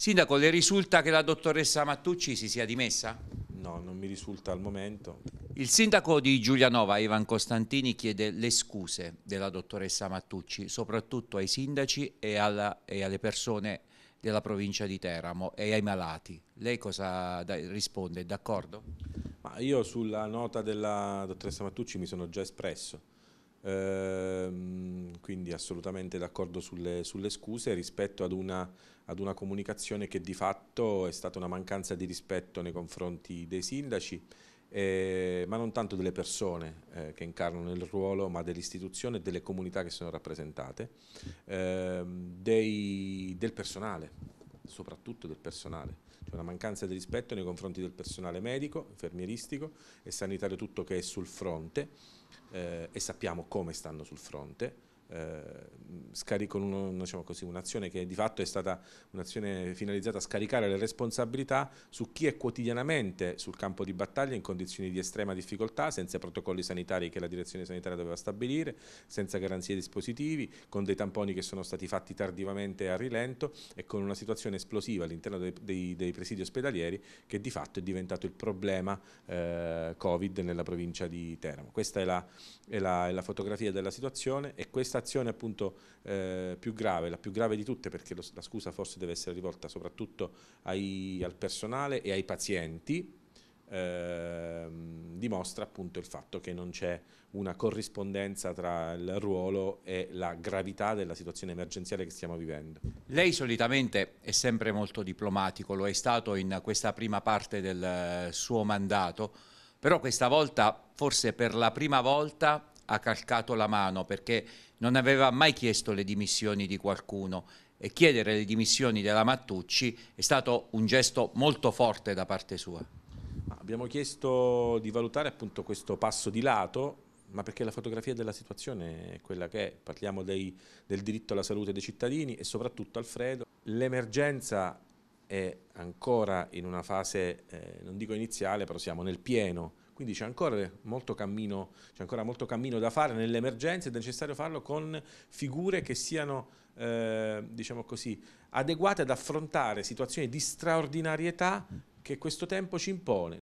Sindaco, le risulta che la dottoressa Mattucci si sia dimessa? No, non mi risulta al momento. Il sindaco di Giulianova, Ivan Costantini, chiede le scuse della dottoressa Mattucci, soprattutto ai sindaci e, alla, e alle persone della provincia di Teramo e ai malati. Lei cosa da, risponde? D'accordo? io sulla nota della dottoressa Mattucci mi sono già espresso. Eh, quindi assolutamente d'accordo sulle, sulle, scuse rispetto ad una, ad una, comunicazione che di fatto è stata una mancanza di rispetto nei confronti dei sindaci, eh, ma non tanto delle persone eh, che incarnano il ruolo, ma dell'istituzione e delle comunità che sono rappresentate, eh, dei, del personale, soprattutto del personale. C'è una mancanza di rispetto nei confronti del personale medico, infermieristico e sanitario tutto che è sul fronte eh, e sappiamo come stanno sul fronte, eh, scaricano uno, diciamo un'azione che di fatto è stata un'azione finalizzata a scaricare le responsabilità su chi è quotidianamente sul campo di battaglia in condizioni di estrema difficoltà, senza protocolli sanitari che la direzione sanitaria doveva stabilire, senza garanzie di dispositivi, con dei tamponi che sono stati fatti tardivamente a rilento e con una situazione esplosiva all'interno dei, dei, dei, presidi ospedalieri che di fatto è diventato il problema eh, Covid nella provincia di Teramo. Questa è la, è la, è la fotografia della situazione e questa stazione appunto eh, più grave, la più grave di tutte perché lo, la scusa forse deve essere rivolta soprattutto ai, al personale e ai pazienti, Ehm, dimostra appunto il fatto che non c'è una corrispondenza tra il ruolo e la gravità della situazione emergenziale che stiamo vivendo. Lei solitamente è sempre molto diplomatico, lo è stato in questa prima parte del eh, suo mandato, però questa volta forse per la prima volta ha calcato la mano perché non aveva mai chiesto le dimissioni di qualcuno e chiedere le dimissioni della Mattucci è stato un gesto molto forte da parte sua. Abbiamo chiesto di valutare appunto questo passo di lato, ma perché la fotografia della situazione è quella che è. Parliamo dei, del diritto alla salute dei cittadini e soprattutto, Alfredo, l'emergenza è ancora in una fase, eh, non dico iniziale, però siamo nel pieno quindi c'è ancora, molto cammino, ancora molto cammino da fare nell'emergenza ed è necessario farlo con figure che siano eh, diciamo così, adeguate ad affrontare situazioni di straordinarietà che questo tempo ci impone.